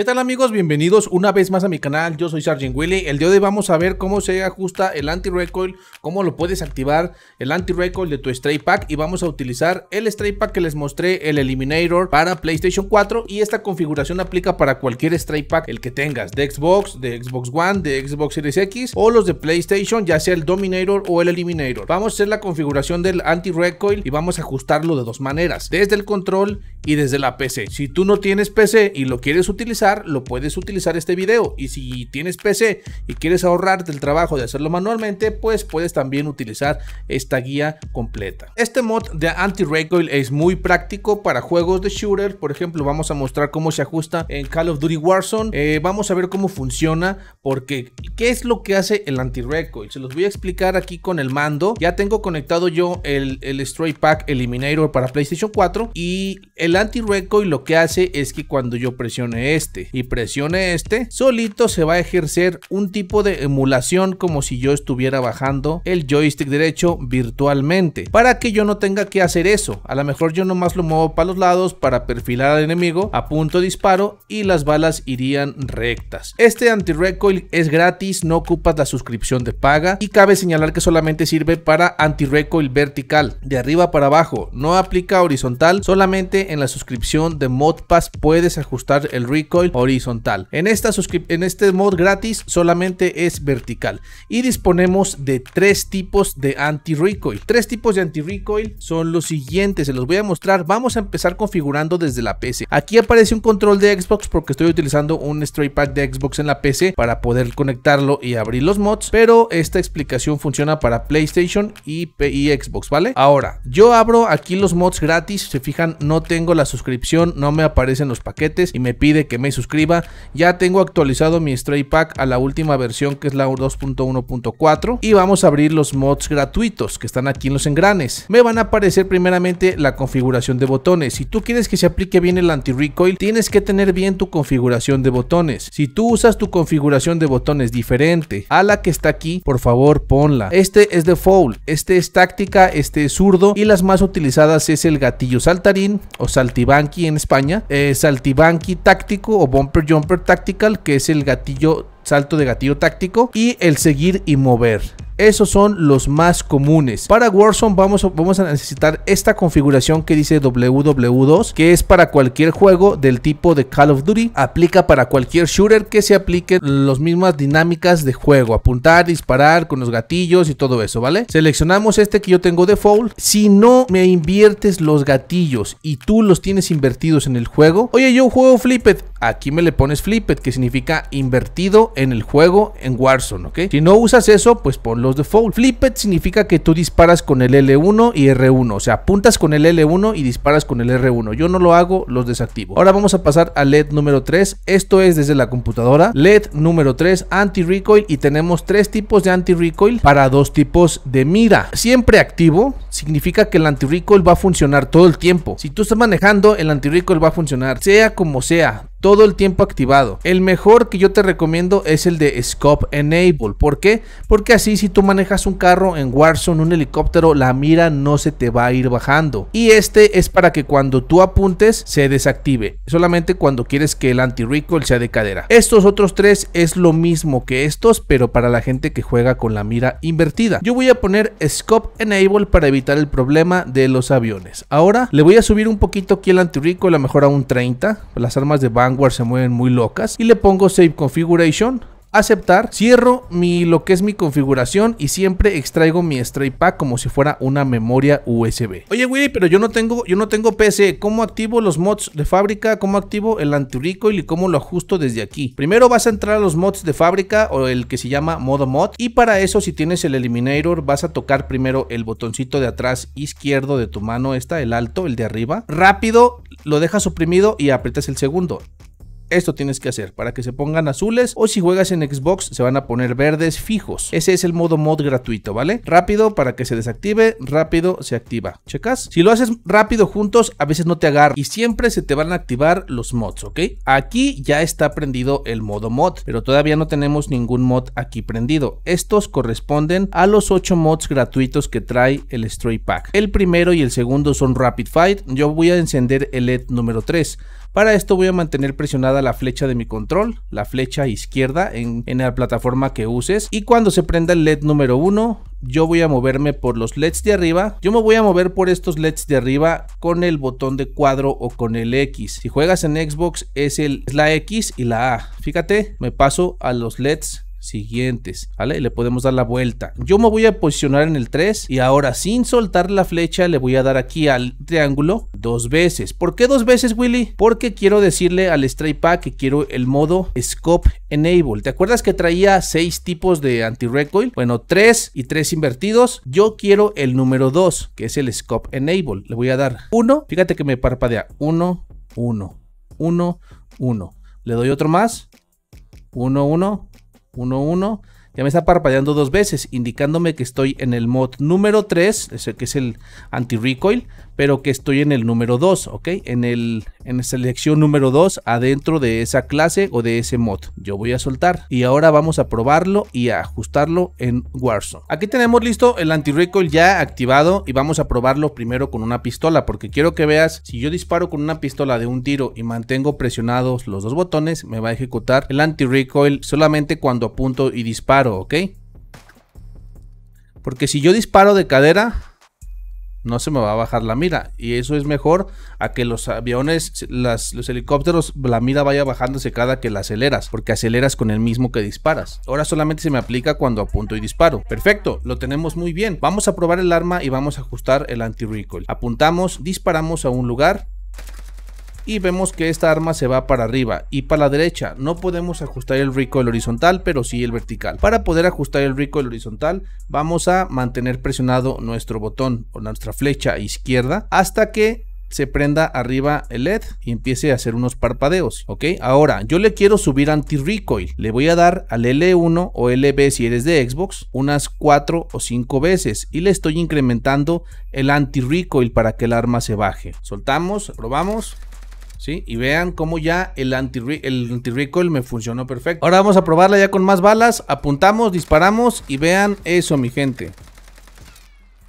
¿Qué tal amigos? Bienvenidos una vez más a mi canal, yo soy Sargent Willy El día de hoy vamos a ver cómo se ajusta el anti-recoil Cómo lo puedes activar el anti-recoil de tu Stray Pack Y vamos a utilizar el Stray Pack que les mostré, el Eliminator para PlayStation 4 Y esta configuración aplica para cualquier Stray Pack, el que tengas De Xbox, de Xbox One, de Xbox Series X O los de PlayStation, ya sea el Dominator o el Eliminator Vamos a hacer la configuración del anti-recoil y vamos a ajustarlo de dos maneras Desde el control y desde la PC Si tú no tienes PC y lo quieres utilizar lo puedes utilizar este video. Y si tienes PC y quieres ahorrarte el trabajo de hacerlo manualmente, pues puedes también utilizar esta guía completa. Este mod de anti-recoil es muy práctico para juegos de shooter. Por ejemplo, vamos a mostrar cómo se ajusta en Call of Duty Warzone. Eh, vamos a ver cómo funciona, porque ¿qué es lo que hace el anti-recoil? Se los voy a explicar aquí con el mando. Ya tengo conectado yo el, el Stray Pack Eliminator para PlayStation 4 y el anti-recoil lo que hace es que cuando yo presione este este, y presione este, solito se va a ejercer un tipo de emulación como si yo estuviera bajando el joystick derecho virtualmente, para que yo no tenga que hacer eso. A lo mejor yo nomás lo muevo para los lados para perfilar al enemigo, apunto disparo y las balas irían rectas. Este anti-recoil es gratis, no ocupas la suscripción de paga y cabe señalar que solamente sirve para anti-recoil vertical, de arriba para abajo, no aplica horizontal, solamente en la suscripción de ModPass puedes ajustar el recoil horizontal. En, esta en este mod gratis solamente es vertical. Y disponemos de tres tipos de anti-recoil. Tres tipos de anti-recoil son los siguientes. Se los voy a mostrar. Vamos a empezar configurando desde la PC. Aquí aparece un control de Xbox porque estoy utilizando un straight pack de Xbox en la PC para poder conectarlo y abrir los mods. Pero esta explicación funciona para PlayStation y, y Xbox, ¿vale? Ahora, yo abro aquí los mods gratis. Se fijan, no tengo la suscripción, no me aparecen los paquetes y me pide que me suscriba. Ya tengo actualizado mi Stray Pack a la última versión que es la 2.1.4 y vamos a abrir los mods gratuitos que están aquí en los engranes. Me van a aparecer primeramente la configuración de botones. Si tú quieres que se aplique bien el anti-recoil, tienes que tener bien tu configuración de botones. Si tú usas tu configuración de botones diferente a la que está aquí, por favor ponla. Este es de este es táctica, este es zurdo y las más utilizadas es el gatillo saltarín o saltibanqui en España, eh, saltibanqui táctico o Bumper Jumper Tactical, que es el gatillo salto de gatillo táctico y el seguir y mover. Esos son los más comunes. Para Warzone vamos, vamos, a necesitar esta configuración que dice WW2, que es para cualquier juego del tipo de Call of Duty. Aplica para cualquier shooter que se aplique las mismas dinámicas de juego. Apuntar, disparar con los gatillos y todo eso, ¿vale? Seleccionamos este que yo tengo default. Si no me inviertes los gatillos y tú los tienes invertidos en el juego. Oye, yo juego Flipped. Aquí me le pones Flipped, que significa invertido en el juego en Warzone, ¿ok? Si no usas eso, pues pon los default. Flipped significa que tú disparas con el L1 y R1, o sea, apuntas con el L1 y disparas con el R1. Yo no lo hago, los desactivo. Ahora vamos a pasar a LED número 3. Esto es desde la computadora. LED número 3, anti-recoil y tenemos tres tipos de anti-recoil para dos tipos de mira. Siempre activo significa que el anti-recoil va a funcionar todo el tiempo. Si tú estás manejando, el anti-recoil va a funcionar, sea como sea todo el tiempo activado. El mejor que yo te recomiendo es el de Scope Enable. ¿Por qué? Porque así si tú manejas un carro en Warzone, un helicóptero, la mira no se te va a ir bajando. Y este es para que cuando tú apuntes se desactive. Solamente cuando quieres que el anti-recoil sea de cadera. Estos otros tres es lo mismo que estos, pero para la gente que juega con la mira invertida. Yo voy a poner Scope Enable para evitar el problema de los aviones. Ahora le voy a subir un poquito aquí el anti-recoil, a lo mejor a un 30. Las armas de banco se mueven muy locas y le pongo Save Configuration aceptar, cierro mi, lo que es mi configuración y siempre extraigo mi Stray Pack como si fuera una memoria USB. Oye Willy, pero yo no tengo, yo no tengo PC, ¿cómo activo los mods de fábrica? ¿Cómo activo el anti-recoil y cómo lo ajusto desde aquí? Primero vas a entrar a los mods de fábrica o el que se llama modo mod y para eso si tienes el Eliminator vas a tocar primero el botoncito de atrás izquierdo de tu mano, está el alto, el de arriba. Rápido, lo dejas suprimido y aprietas el segundo esto tienes que hacer para que se pongan azules o si juegas en Xbox se van a poner verdes fijos. Ese es el modo mod gratuito, ¿vale? Rápido para que se desactive, rápido se activa. ¿Checas? Si lo haces rápido juntos, a veces no te agarra y siempre se te van a activar los mods, ¿ok? Aquí ya está prendido el modo mod, pero todavía no tenemos ningún mod aquí prendido. Estos corresponden a los 8 mods gratuitos que trae el Stray Pack. El primero y el segundo son Rapid Fight. Yo voy a encender el LED número 3 para esto voy a mantener presionada la flecha de mi control, la flecha izquierda en, la plataforma que uses y cuando se prenda el LED número 1 yo voy a moverme por los LEDs de arriba. Yo me voy a mover por estos LEDs de arriba con el botón de cuadro o con el X. Si juegas en Xbox es, el, es la X y la A. Fíjate, me paso a los LEDs siguientes, ¿vale? le podemos dar la vuelta. Yo me voy a posicionar en el 3 y ahora sin soltar la flecha le voy a dar aquí al triángulo dos veces. ¿Por qué dos veces, Willy? Porque quiero decirle al Stray Pack que quiero el modo Scope Enable. ¿Te acuerdas que traía 6 tipos de anti-recoil? Bueno, 3 y 3 invertidos. Yo quiero el número 2, que es el Scope Enable. Le voy a dar 1. Fíjate que me parpadea. 1, 1, 1, 1. Le doy otro más. 1, 1, 1-1, ya me está parpadeando dos veces, indicándome que estoy en el mod número 3, ese que es el anti-recoil, pero que estoy en el número 2, ¿ok? En, el, en la selección número 2 adentro de esa clase o de ese mod. Yo voy a soltar y ahora vamos a probarlo y a ajustarlo en Warzone. Aquí tenemos listo el anti-recoil ya activado y vamos a probarlo primero con una pistola porque quiero que veas si yo disparo con una pistola de un tiro y mantengo presionados los dos botones me va a ejecutar el anti-recoil solamente cuando apunto y disparo, ¿ok? Porque si yo disparo de cadera, no se me va a bajar la mira. Y eso es mejor a que los aviones, las, los helicópteros, la mira vaya bajándose cada que la aceleras, porque aceleras con el mismo que disparas. Ahora solamente se me aplica cuando apunto y disparo. Perfecto, lo tenemos muy bien. Vamos a probar el arma y vamos a ajustar el anti-recoil. Apuntamos, disparamos a un lugar, y vemos que esta arma se va para arriba y para la derecha. No podemos ajustar el recoil horizontal, pero sí el vertical. Para poder ajustar el recoil horizontal, vamos a mantener presionado nuestro botón o nuestra flecha izquierda hasta que se prenda arriba el LED y empiece a hacer unos parpadeos, ¿ok? Ahora, yo le quiero subir anti-recoil. Le voy a dar al L1 o LB si eres de Xbox unas 4 o 5 veces y le estoy incrementando el anti-recoil para que el arma se baje. Soltamos, probamos. Y vean cómo ya el anti-recoil anti me funcionó perfecto. Ahora vamos a probarla ya con más balas, apuntamos, disparamos y vean eso mi gente.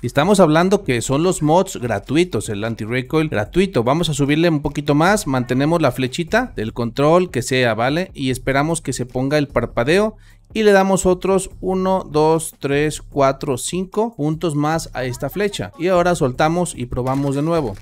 Estamos hablando que son los mods gratuitos, el anti-recoil gratuito. Vamos a subirle un poquito más, mantenemos la flechita del control que sea, ¿vale? Y esperamos que se ponga el parpadeo y le damos otros 1, 2, 3, 4, 5 puntos más a esta flecha. Y ahora soltamos y probamos de nuevo.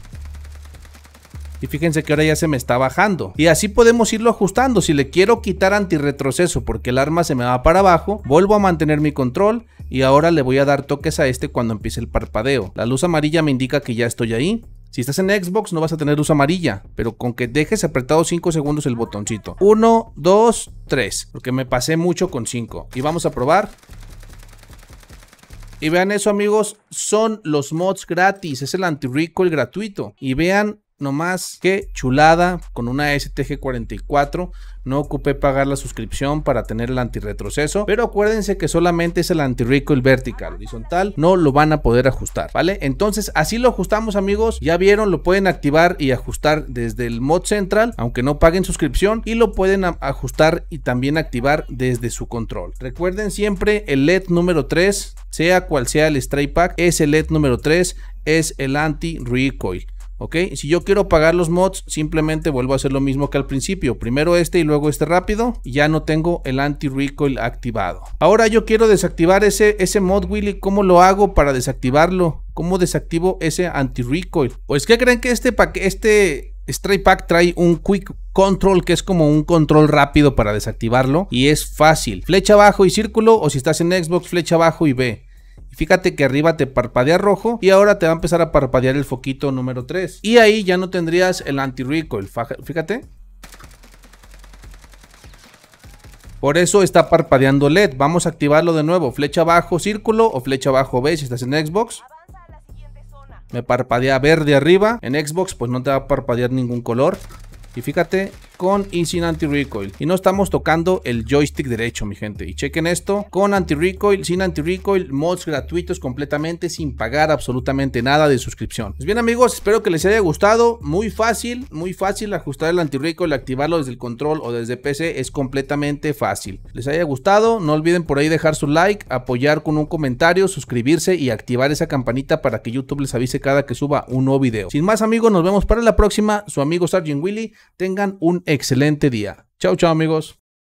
Y fíjense que ahora ya se me está bajando. Y así podemos irlo ajustando. Si le quiero quitar antirretroceso porque el arma se me va para abajo, vuelvo a mantener mi control y ahora le voy a dar toques a este cuando empiece el parpadeo. La luz amarilla me indica que ya estoy ahí. Si estás en Xbox no vas a tener luz amarilla, pero con que dejes apretado 5 segundos el botoncito. 1, 2, 3, porque me pasé mucho con 5. Y vamos a probar. Y vean eso amigos, son los mods gratis, es el anti-recoil gratuito. Y vean no más que chulada con una STG 44. No ocupé pagar la suscripción para tener el antirretroceso, pero acuérdense que solamente es el antirrecoil vertical, horizontal, no lo van a poder ajustar, ¿vale? Entonces, así lo ajustamos, amigos. Ya vieron, lo pueden activar y ajustar desde el mod central, aunque no paguen suscripción, y lo pueden ajustar y también activar desde su control. Recuerden siempre el LED número 3, sea cual sea el Stray Pack, ese LED número 3 es el anti-recoil. ¿Ok? Si yo quiero pagar los mods, simplemente vuelvo a hacer lo mismo que al principio. Primero este y luego este rápido. Y ya no tengo el anti-recoil activado. Ahora yo quiero desactivar ese, ese mod, Willy. ¿Cómo lo hago para desactivarlo? ¿Cómo desactivo ese anti-recoil? Pues que creen que este, este Stray Pack trae un Quick Control que es como un control rápido para desactivarlo y es fácil. Flecha abajo y círculo o si estás en Xbox flecha abajo y B. Fíjate que arriba te parpadea rojo y ahora te va a empezar a parpadear el foquito número 3. Y ahí ya no tendrías el anti-recoil, fíjate. Por eso está parpadeando LED. Vamos a activarlo de nuevo. Flecha abajo círculo o flecha abajo B si estás en Xbox. Me parpadea verde arriba. En Xbox pues no te va a parpadear ningún color. Y fíjate, con y sin anti-recoil. Y no estamos tocando el joystick derecho, mi gente. Y chequen esto, con anti-recoil, sin anti-recoil, mods gratuitos completamente sin pagar absolutamente nada de suscripción. Pues bien amigos, espero que les haya gustado. Muy fácil, muy fácil ajustar el anti-recoil, activarlo desde el control o desde PC es completamente fácil. Les haya gustado, no olviden por ahí dejar su like, apoyar con un comentario, suscribirse y activar esa campanita para que YouTube les avise cada que suba un nuevo video. Sin más amigos, nos vemos para la próxima. Su amigo Sargent Willy, tengan un excelente día. Chao, chao amigos.